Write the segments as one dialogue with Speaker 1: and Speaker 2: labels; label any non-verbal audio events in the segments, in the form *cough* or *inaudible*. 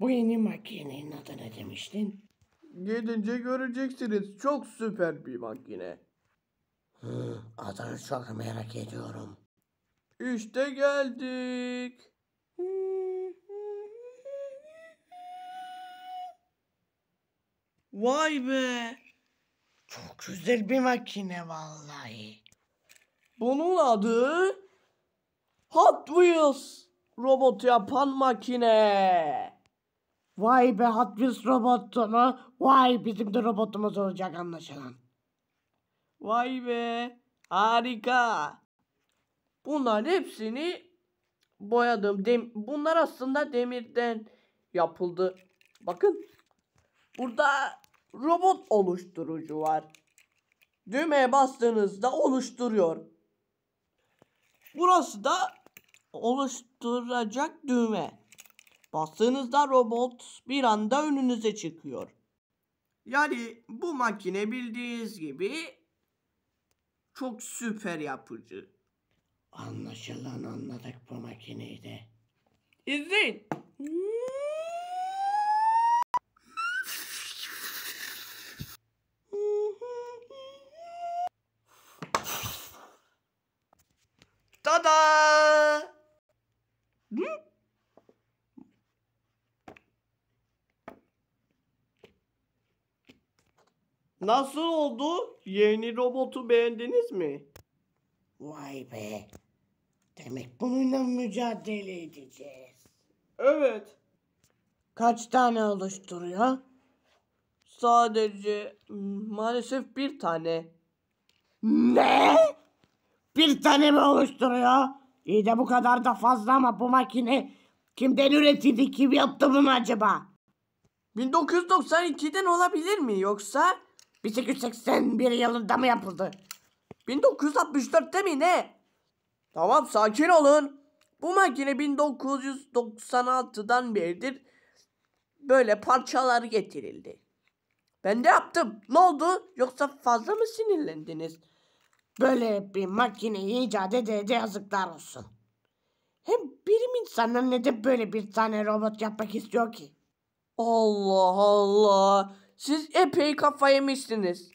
Speaker 1: Bu yeni makinenin adı ne demiştin? Gidince göreceksiniz. Çok süper bir makine. Hı, adını çok merak ediyorum. İşte geldik. Vay be. Çok güzel bir makine vallahi. Bunun adı Hot Wheels robot yapan makine. Vay be Hatvis robotunu. Vay bizim de robotumuz olacak anlaşılan. Vay be. Harika. Bunların hepsini boyadım. Dem Bunlar aslında demirden yapıldı. Bakın. Burada robot oluşturucu var. Düğmeye bastığınızda oluşturuyor. Burası da oluşturacak düğme. Bastığınızda robot bir anda önünüze çıkıyor. Yani bu makine bildiğiniz gibi çok süper yapıcı. Anlaşılan anladık bu makineyi de. İzleyin. Nasıl oldu? Yeni robotu beğendiniz mi? Vay be. Demek bununla mücadele edeceğiz. Evet. Kaç tane oluşturuyor? Sadece maalesef bir tane. Ne? Bir tane mi oluşturuyor? İyi de bu kadar da fazla ama bu makine kimden üretildi, kim yaptı bunu acaba? 1992'den olabilir mi yoksa? 1881 yılında mı yapıldı? 1964'te mi ne? Tamam sakin olun. Bu makine 1996'dan beridir böyle parçalar getirildi. Ben de yaptım. Ne oldu? Yoksa fazla mı sinirlendiniz? Böyle bir makineyi icat edildi yazıklar olsun. Hem bilim insanları ne de böyle bir tane robot yapmak istiyor ki? Allah Allah. Siz epey kafa yemişsiniz.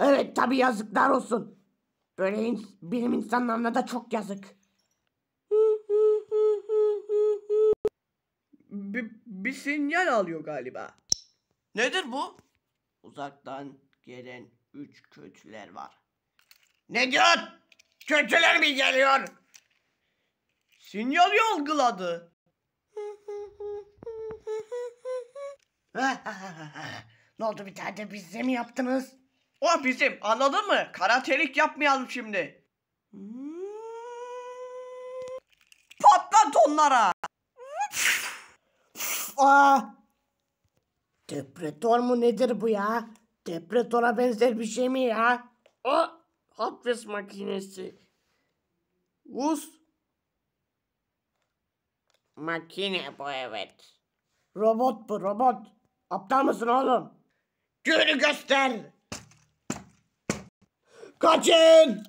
Speaker 1: Evet tabi yazıklar olsun. Böyle in bilim insanlarına da çok yazık. bir, bir sinyal alıyor galiba. Nedir bu? Uzaktan gelen üç kötüler var. Ne diyor? Kötüler mi geliyor? Sinyal algıladı. *laughs* ne oldu bir tane de bizde mi yaptınız? O bizim anladın mı? Karatelik yapmayalım şimdi. Hmm. Patlat onlara. Aa. Depretor mu nedir bu ya? Depretora benzer bir şey mi ya? O hapres makinesi. Us. Makine bu evet. Robot bu robot. Aptal mısın oğlum? Günü göster. Kaçın.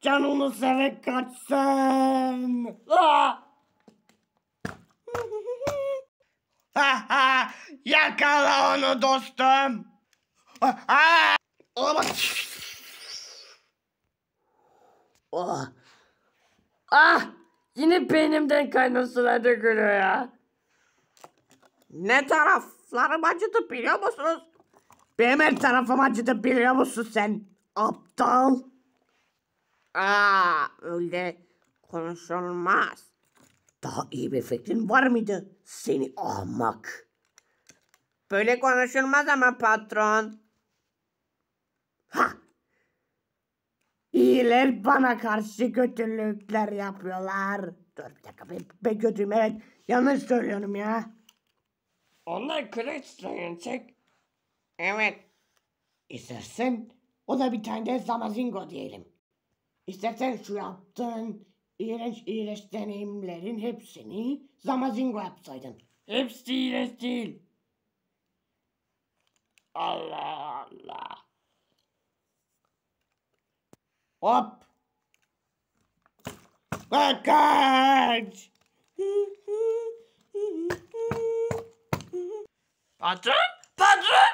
Speaker 1: Canını sevek kaçsın. Ah! *laughs* Yakala onu dostum. Aa! Olamaz. Oh. Ah! Yine beynimden kaynar sular dökülüyor ya. Ne taraflarım acıdı biliyor musunuz? Benim her tarafım acıdı biliyor musun sen? Aptal. Aa öyle konuşulmaz. Daha iyi bir fikrin var mıydı? Seni ahmak. Böyle konuşulmaz ama patron. Naziler bana karşı kötülükler yapıyorlar. Dur bir dakika ben, ben kötüyüm evet. Yanlış söylüyorum ya. Onlar kreç dayanacak. Evet. İstersen ona bir tane de Zamazingo diyelim. İstersen şu yaptığın iğrenç iğrenç deneyimlerin hepsini Zamazingo yapsaydın. Hepsi iğrenç değil. Allah Allah. Hop. Kaç. kaç. Patron, patron.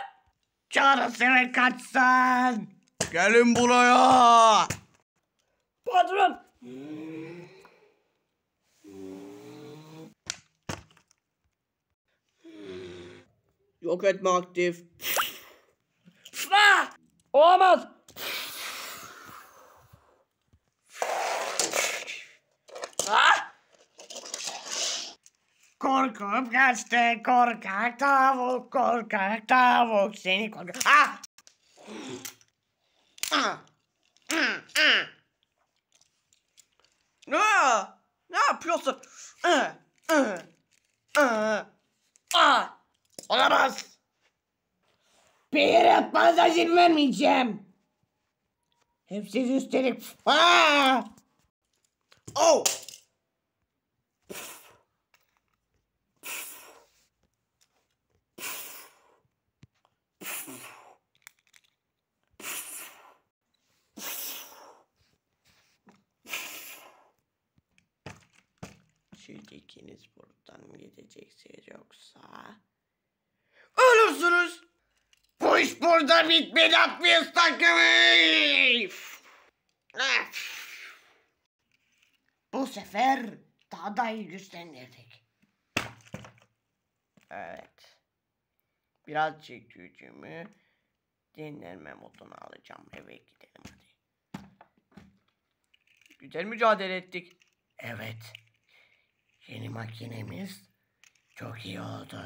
Speaker 1: Çaresine kaçsın. Gelin buraya. Patron. Yok etme aktif. Olamaz. Korkup kaçtı korkak tavuk korkak tavuk seni korkak. Ah! Ah! Ah! Ah! Ne? Ne yapıyorsun? Ah! Ah! Ah! Ah! Olamaz. Peynir yapmaz izin vermeyeceğim. Hep siz üstelik. Aa! Ah! Oh! ikiniz buradan gideceksiniz yoksa... Ölürsünüz. Bu iş burada bitmedi atmayız takımı. Bu sefer daha da iyi güçlendirdik. Evet. Birazcık gücümü dinlenme moduna alacağım. Eve gidelim hadi. Güzel mücadele ettik. Evet. Yeni makinemiz çok iyi oldu.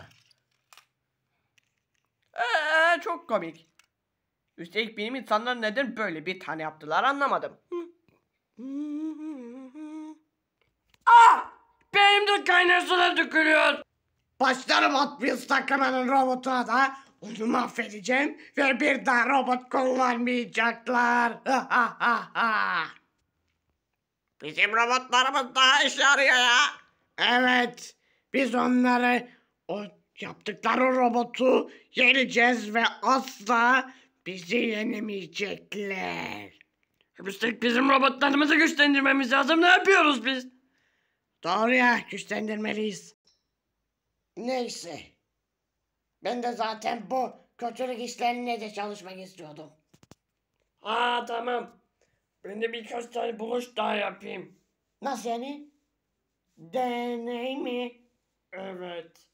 Speaker 1: Ee, çok komik. Üstelik benim insanlar neden böyle bir tane yaptılar anlamadım. ah! Benim de kaynar suda dökülüyor. Başlarım Hot takımının robotuna da. Onu mahvedeceğim ve bir daha robot kullanmayacaklar. *laughs* Bizim robotlarımız daha işe yarıyor ya. Evet, biz onları o yaptıkları robotu yeneceğiz ve asla bizi yenemeyecekler. Üstelik bizim robotlarımızı güçlendirmemiz lazım. Ne yapıyoruz biz? Doğru ya, güçlendirmeliyiz. Neyse. Ben de zaten bu kötülük işlerine de çalışmak istiyordum. Aa tamam. Ben de birkaç tane buluş daha yapayım. Nasıl yani? the name of it.